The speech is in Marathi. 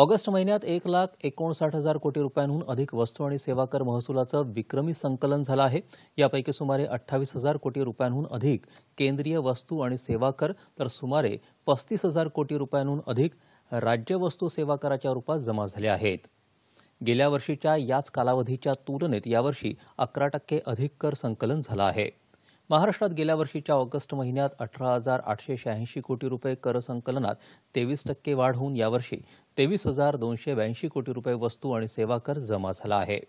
ऑगस्ट महिन्यात एक लाख एकोणसाठ हजार कोटी रुपयांहून अधिक वस्तू आणि सेवा कर महसुलाचं विक्रमी संकलन झालं आहे यापैकी सुमारे अठ्ठावीस हजार कोटी रुपयांहून अधिक केंद्रीय वस्तू आणि सेवा कर तर सुमारे पस्तीस हजार कोटी रुपयांहून अधिक राज्य वस्तू सेवा कराच्या रूपात जमा झाले आहेत गेल्या वर्षीच्या याच कालावधीच्या तुलनेत यावर्षी अकरा टक्के अधिक कर संकलन झालं आहे महाराष्ट्रात गेल्या वर्षीच्या ऑगस्ट महिन्यात अठरा हजार आठशे शहाऐंशी कोटी रुपये कर संकलनात तेवीस टक्के वाढ होऊन यावर्षी तेवीस हजार दोनशे ब्याऐंशी कोटी रुपये वस्तू आणि सेवा कर जमा झाला आहे